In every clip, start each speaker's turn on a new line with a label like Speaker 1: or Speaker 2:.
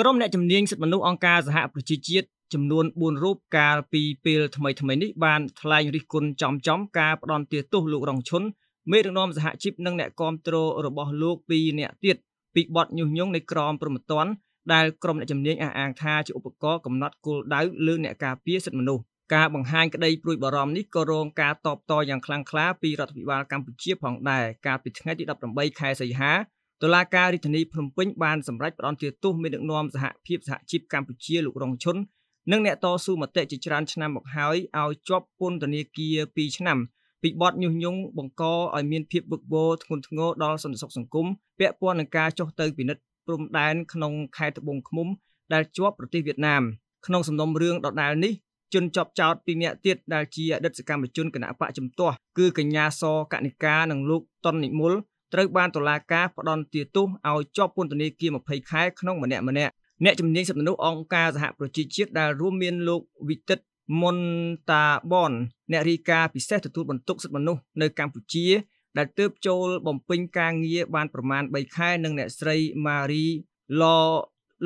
Speaker 1: ក្រុមអ្នកជំនាញសិទ្ធិមនុស្សអង្គការសហប្រជាជាតិចំនួន4រូបកាលពីពេលថ្មីថ្មីនេះបានថ្លែងរិះគន់ចំចំការផ្ដន់ទាទោសលោករងឈុនមេដឹកនាំសហជីពនិងអ្នកគាំទ្ររបស់លោកពីរអ្នកទៀតពីបទញុះញង់នៃក្រមព្រហ្មទណ្ឌដែលក្រុមអ្នកជំនាញអះអាងថាជាឧបករណ៍កំណត់គោលដៅលើអ្នកការពារសិទ្ធិមនុស្សការបង្ហាញក្តីព្រួយបារម្ភនេះក៏រងការតបតយ៉ាងខ្លាំងក្លាពីរដ្ឋាភិបាលកម្ពុជាផងដែរកាលពីថ្ងៃទី18ខែសីហាតុលាការរាជធានីភ្នំពេញបានសម្រេចផ្តន្ទាទោសមេដឹកនាំសហភាពសហជីពកម្ពុជាលោករងឈុននិងអ្នកតស៊ូមតិជាច្រើនឆ្នាំមកហើយឲ្យជាប់ពន្ធនាគារ2ឆ្នាំពីបទញុះញង់បង្កឲ្យមានភាពវឹកវរធ្ងន់ធ្ងរដល់សន្តិសុខសង្គមពាក់ព័ន្ធនឹងការចុះទៅពិនិត្យព្រំដែនក្នុងខេត្តត្បូងឃ្មុំ ដែលជាប់ប្រទេសវៀតណាមក្នុងសំណុំរឿងដដែលនេះជនជាប់ចោតពីរនាក់ទៀតដែលជាអតីតសកម្មជនគណៈបកជំទាស់គឺកញ្ញាសកនិកានិងលោកតុននិមលត្រូវបានតុលាការផ្តន្ទាទោសឲ្យជាប់ពន្ធនាគារ20ខែក្នុងម្នាក់ម្នាក់អ្នកជំនាញសិទ្ធិមនុស្សអង្គការសហប្រជាជាតិដែលរួមមានលោកវិទិតមុនតាបនអ្នករីកាពិសេសទទួលបន្ទុកសិទ្ធិមនុស្សនៅកម្ពុជា ដែលទើបចូលបំពេញការងារបានប្រមាណ3ខែនិងអ្នកស្រីម៉ារីឡ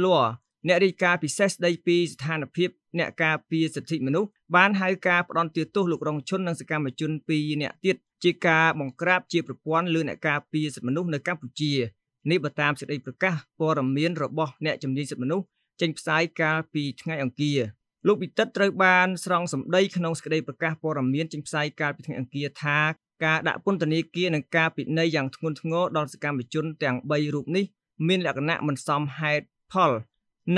Speaker 1: លួអ្នករីកាពិសេសស្ដីពីស្ថានភាពអ្នកការពារសិទ្ធិមនុស្សបានហៅការផ្ដន់ទោសលោករងជននិងសកម្មជន2អ្នកទៀតជាការបង្ក្រាបជាប្រព័ន្ធលើអ្នកការពារសិទ្ធិមនុស្សនៅកម្ពុជានេះបើតាមសេចក្តីប្រកាសព័ត៌មានរបស់អ្នកជំនាញសិទ្ធិមនុស្សចេញផ្សាយកាលពីថ្ងៃអង្គារលោកវិទិតត្រូវបានស្រង់សម្ដីក្នុងសេចក្តីប្រកាសព័ត៌មានចេញផ្សាយកាលពីថ្ងៃអង្គារថាការដាក់ពន្ធនាគារនិងការពិន័យយ៉ាងធ្ងន់ធ្ងរដល់សកម្មជនទាំង3រូបនេះមានលក្ខណៈមិនសមហេតុផល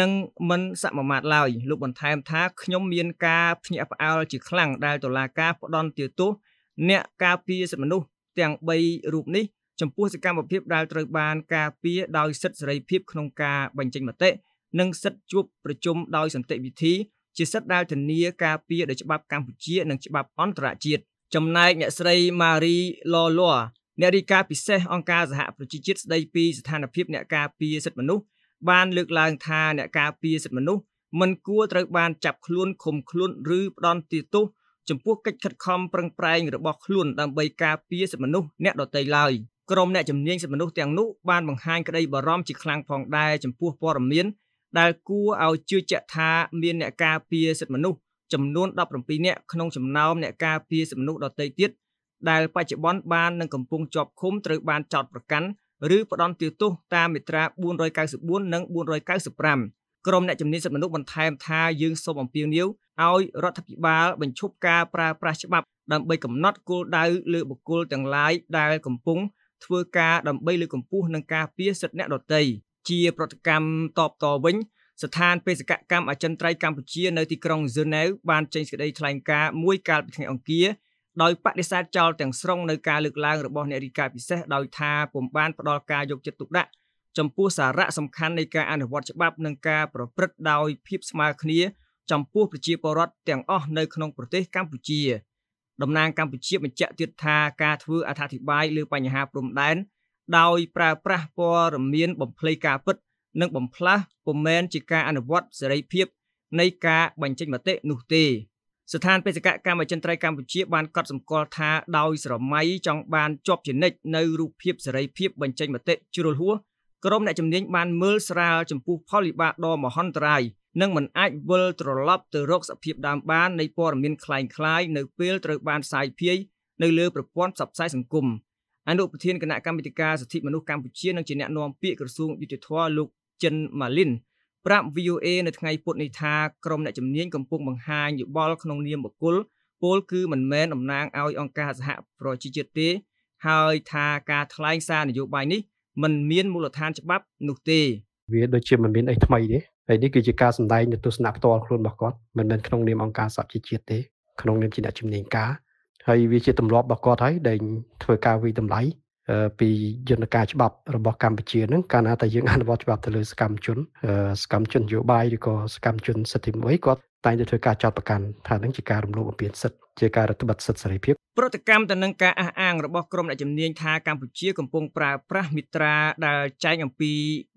Speaker 1: និងមិនសមមាត្រឡើយ លោកបន្ថែមថាខ្ញុំមានការភ្ញាក់ផ្អើលជាខ្លាំងដែលតុលាការផ្ដន់ទាទោសអ្នកការពារសិទ្ធិមនុស្សទាំង3រូបនេះចំពោះសកម្មភាពដែលត្រូវបានការពារដោយសិទ្ធិសេរីភាពក្នុងការបញ្ចេញមតិនិងសិទ្ធិជួបប្រជុំដោយសន្តិវិធីជាសិទ្ធិដែលធានាការពារដោយច្បាប់កម្ពុជា និងច្បាប់អន្តរជាតិចំណែកអ្នកស្រី Marie Lolua អ្នករាយការណ៍ពិសេសអង្គការសហប្រជាជាតិស្ដីពីស្ថានភាពអ្នកការពារសិទ្ធិមនុស្សបានលើកឡើងថាអ្នកការពារសិទ្ធិមនុស្សមិនគួរត្រូវបានចាប់ខ្លួនឃុំខ្លួនឬផ្ដន់ទោសចំពោះកិច្ចខិតខំប្រឹងប្រែងរបស់ខ្លួនដើម្បីការពារសិទ្ធិមនុស្សអ្នកដទៃឡើយក្រុមអ្នកជំនាញសិទ្ធិមនុស្សទាំងនោះបានបង្ហាញក្តីបារម្ភជាខ្លាំងផងដែរចំពោះព័ត៌មានដែលគួរឲ្យជឿជាក់ថាមានអ្នកការពារសិទ្ធិមនុស្សចំនួន17នាក់ក្នុងចំណោមអ្នកការពារសិទ្ធិមនុស្សដទៃទៀតដែល បច្ចុប្បន្នបាននឹងកំពុងជាប់ឃុំត្រូវបានចោទប្រកាន់ឬផ្ដន់ទោសតាមមាត្រា494និង495ក្រមអ្នកជំនាញសិទ្ធិមនុស្សបន្ថែមថាយើងសូមអំពាវនាវឲ្យរដ្ឋាភិបាលបញ្ឈប់ការប្រើប្រាស់ច្បាប់ដើម្បីកំណត់គោលដៅលើបុគ្គលទាំងឡាយដែលកំពុងធ្វើការដើម្បីលើកកម្ពស់និងការពារសិទ្ធិអ្នកដទៃជាប្រតិកម្មតបតវិញ ស្ថានបេសកកម្មអចិន្ត្រៃយ៍កម្ពុជានៅទីក្រុងហ្សឺណែវបានចេញសេចក្តីថ្លែងការណ៍មួយកាលពីថ្ងៃអង្គារដោយបដិសេធចោលទាំងស្រុងនៅការលើកឡើងរបស់អ្នករីកាពិសេសដោយថាពុំបានផ្ដល់ការយកចិត្តទុកដាក់ចំពោះសារៈសំខាន់នៃការអនុវត្តច្បាប់និងការប្រព្រឹត្តដោយភាពស្មើគ្នាចំពោះប្រជាពលរដ្ឋទាំងអស់នៅក្នុងប្រទេសកម្ពុជាតំណាងកម្ពុជាបញ្ជាក់ទៀតថាការធ្វើអត្ថាធិប្បាយលើបញ្ហាព្រំដែនដោយប្រើប្រាស់ព័ត៌មានបំភ្លៃការពិត និងបំផ្លាស់ពុំមែនជាការអនុវត្តសេរីភាពនៃការបញ្ចេញមតិនោះទេស្ថានបេសកកម្មអចិន្ត្រៃយ៍កម្ពុជាបានកត់សម្គាល់ថាដោយស្រមៃចង់បានជាប់ជានិច្ចនៅរូបភាពសេរីភាពបញ្ចេញមតិជ្រុលហួសក្រុមអ្នកជំនាញបានមើលស្រាលចំពោះផលវិបាកដ៏មហន្តរាយនិងមិនអាចវិលត្រឡប់ទៅរកសភាពដើមបាននៃព័ត៌មានคล้ายៗនៅពេលត្រូវបានផ្សាយភាយនៅលើប្រព័ន្ធផ្សព្វផ្សាយសង្គមអនុប្រធានគណៈកម្មាធិការសិទ្ធិមនុស្សកម្ពុជានិងជាអ្នកណែនាំពាក្យក្រសួងយុតិធធម៌លោកចិនម៉ាលីនប្រាប់ VOA នៅថ្ងៃពុធនេះថាក្រុមអ្នកជំនាញកំពុងបង្ហាញយោបល់ក្នុងនាមបុគ្គលពលគឺមិនមែនតំណាងឲ្យអង្គការសហប្រជាជាតិទេ ហើយថាការថ្លែងសារនយោបាយនេះមិនមានមូលដ្ឋានច្បាប់នោះទេវាដូចជាមិនមានអីថ្មីទេហើយនេះគឺជាការសម្ដែងនូវទស្សនៈផ្ទាល់ខ្លួនរបស់គាត់មិនមែនក្នុងនាមអង្គការសហជីវជាតិទេក្នុងនាមជាអ្នកជំនាញការហើយវាជាទម្លាប់របស់គាត់ហើយដែលធ្វើការវិតម្លៃពីយន្តការច្បាប់របស់កម្ពុជានឹងកាលណាតែយើងអនុវត្តច្បាប់ទៅលើសកម្មជនសកម្មជនយោបាយឬក៏សកម្មជនសិទ្ធិមនុស្សគាត់តែងតែធ្វើការចោទប្រកាន់ថានឹងជាការរំលោភបំពានសិទ្ធិជាការរដ្ឋបတ်សិទ្ធិសេរីភាពប្រតិកម្មទៅនឹងការអះអាងរបស់ក្រុមអ្នកជំនាញថាកម្ពុជាកំពុងប្រើប្រាស់មិត្រាដែលចែងអំពី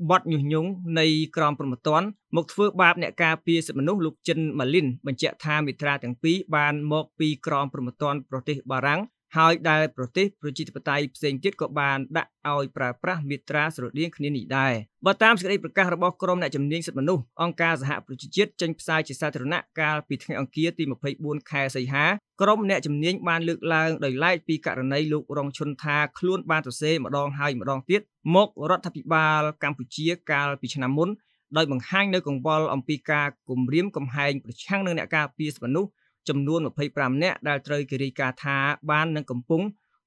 Speaker 1: បទញុះញង់នៃក្រមប្រំពន្ធមកធ្វើបាបអ្នកការពារសិទ្ធិមនុស្សលោកចិនម៉ាលីនបញ្ជាក់ថាមិត្រាទាំងពីរបានមកពីក្រមប្រំពន្ធប្រទេសបារាំងហើយដែលប្រទេសប្រជាធិបតេយ្យផ្សេងទៀតក៏បានដាក់ឲ្យប្រើប្រាស់មាត្រាស្រដៀងគ្នានេះដែរបើតាមសេចក្តីប្រកាសរបស់ក្រុមអ្នកជំនាញសិទ្ធិមនុស្សអង្គការសហប្រជាជាតិចេញផ្សាយជាសាធារណៈកាលពីថ្ងៃអង្គារទី24ខែសីហាក្រុមអ្នកជំនាញបានលើកឡើងដោយឡែកពីករណីលោករងឈុនថាខ្លួនបានសរសេរម្ដងហើយម្ដងទៀតមករដ្ឋាភិបាលកម្ពុជាកាលពីឆ្នាំមុន ដោយបង្ហាញនៅកង្វល់អំពីការគំរាមកំហែងប្រឆាំងនឹងអ្នកការពារសិទ្ធិមនុស្សចំនួន25នាក់ដែលត្រូវគេរាយការណ៍ថា បាននឹងកំពុង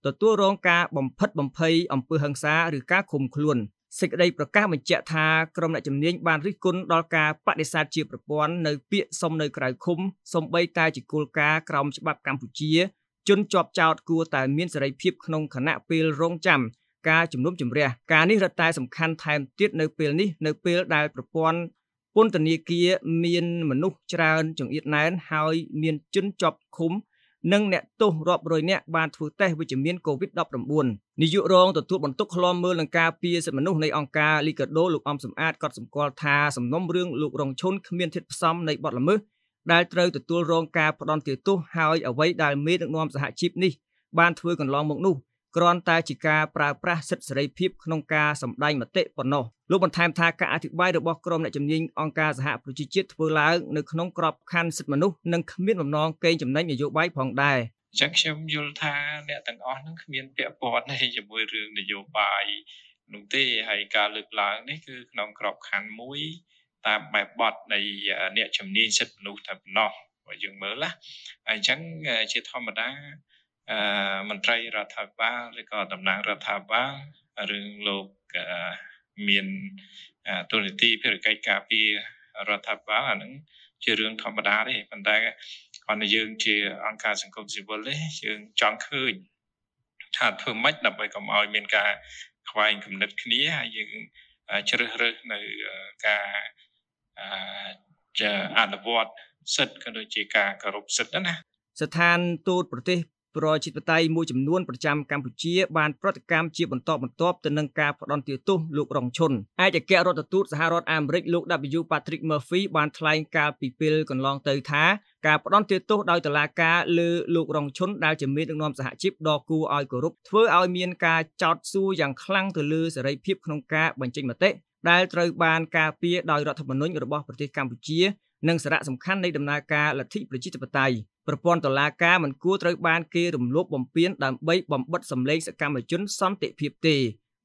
Speaker 1: ទទួលរងការបំផិតបំភ័យអំពើហិង្សាឬការឃុំខ្លួនសេចក្តីប្រកាសបញ្ជាក់ថាក្រុមអ្នកជំនាញបានរិះគន់ដល់ការបដិសេធជាប្រព័ន្ធនៅពាក្យសុំនៅក្រៅឃុំសំបីតែជាគោលការណ៍ក្រោមច្បាប់កម្ពុជា ជនជាប់ចោតគួរតែមានសេរីភាពក្នុងខណៈពេលរងចាំការជំនុំជម្រះការនេះរឹតតែសំខាន់ថែមទៀតនៅពេលនេះនៅពេលដែលប្រព័ន្ធពន្ធនាគារមានមនុស្សច្រើនចង្អៀតណែនហើយមានជនជាប់ឃុំនិងអ្នកទោសរាប់រយនាក់បានធ្វើតេស្តវិជ្ជមាន COVID-19 នាយករងទទួលបន្ទុកឃ្លាំមើលនឹងការពារសិទ្ធិមនុស្សនៃអង្គការ Liga do លោកអំសំអាតក៏សម្គាល់ថាសំណុំរឿងលោករងឈុនគ្មានធាតុផ្សំនៃបទល្មើសដែលត្រូវទទួលរងការផ្ដន់ទោសហើយអ្វីដែលមេដឹកនាំសហជីពនេះបានធ្វើកន្លងមកនោះគ្រាន់តែជាការប្រើប្រាស់សិទ្ធិសេរីភាពក្នុងការសម្ដែងមតិប៉ុណ្ណោះលោកបន្ថែមថាការអធិប្បាយរបស់ក្រុមអ្នកជំនាញអង្គការសហប្រជាជាតិធ្វើឡើងនៅក្នុងក្របខ័ណ្ឌសិទ្ធិមនុស្សនិងគ្មានបំណងកេងចំណេញនយោបាយផងដែរចឹងខ្ញុំយល់ថាអ្នកទាំងអស់នឹងគ្មានពាក់ព័ន្ធទេជាមួយរឿងនយោបាយនោះទេហើយការលើកឡើងនេះគឺក្នុងក្របខ័ណ្ឌមួយ តាមបែបបទនៃអ្នកជំនាញសិទ្ធិមនុស្សតែប៉ុណ្ណោះបើយើងមើលណាអញ្ចឹងជាធម្មតាមន្ត្រីរដ្ឋាភិបាលឬក៏តំណាងរដ្ឋាភិបាលឬលោកមានទូនីតិភារកិច្ចការពាររដ្ឋាភិបាលអានឹងជារឿងធម្មតាទេប៉ុន្តែគាត់យើងជាអង្គការសង្គមស៊ីវិលទេយើងចង់ឃើញថាធ្វើម៉េចដើម្បីកុំឲ្យ មានការខ្វែងគំនិតគ្នាហើយយើងជ្រើសរើសនៅការអនុវត្តសិទ្ធិក៏ដូចជាការគោរពសិទ្ធិណា ស្ថានទូតប្រទេសប្រជាធិបតេយ្យមួយចំនួនប្រចាំកម្ពុជាបានប្រតិកម្មជាបន្តបន្ទាប់ទៅនឹងការផ្ដន់ទាទោសលោករងឈុនឯកអគ្គរដ្ឋទូតសហរដ្ឋអាមេរិកលោក W Patrick Murphy បានថ្លែងកាលពីពេលកន្លងទៅថាការផ្ដន់ទាទោសដោយតុលាការលើលោករងឈុនដែលជាមេដឹកនាំសហជីពដ៏គួរឲ្យគោរពធ្វើឲ្យមានការចោទសួរយ៉ាងខ្លាំងទៅលើសេរីភាពក្នុងការបញ្ចេញមតិដែលត្រូវបានការពារដោយរដ្ឋធម្មនុញ្ញរបស់ប្រទេសកម្ពុជានិងសារៈសំខាន់នៃដំណើរការលទ្ធិប្រជាធិបតេយ្យប្រព័ន្ធតុលាការមិនគួរត្រូវបានគេរំលោភបំពានដើម្បីបំបិតសម្លេងសកម្មជនសន្តិភាពទេ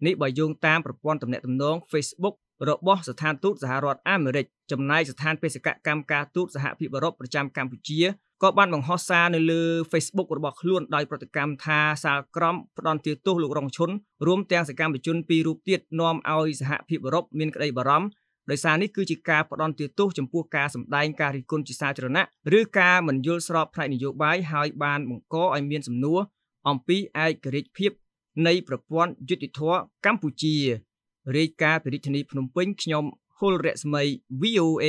Speaker 1: នេះបើយោងតាមប្រព័ន្ធទំនាក់ទំនង Facebook របស់ស្ថានទូតសហរដ្ឋអាមេរិកចំណាយស្ថានបេសកកម្មការទូតសហភាពអឺរ៉ុបប្រចាំកម្ពុជាក៏បានបង្ហោះសារនៅលើ Facebook របស់ខ្លួនដោយប្រតិកម្មថាសាលក្រមផ្ដន់ទោសលោករងឈុនរួមទាំងសកម្មជនពីររូបទៀតនាំឲ្យសហភាពអឺរ៉ុបមានក្តីបារម្ភដោយសារនេះគឺជាការផ្ដន់ទោសចំពោះការសម្ដែងការរិះគន់ជាសាធារណៈឬការមិនយល់ស្របផ្នែកនយោបាយហើយបានបង្កឲ្យមានសំណួរអំពីឯករាជ្យភាពនៃប្រព័ន្ធយុតិធធកម្ពុជារាយការណ៍ពីរាជធានីភ្នំពេញខ្ញុំហុលរស្មី VOA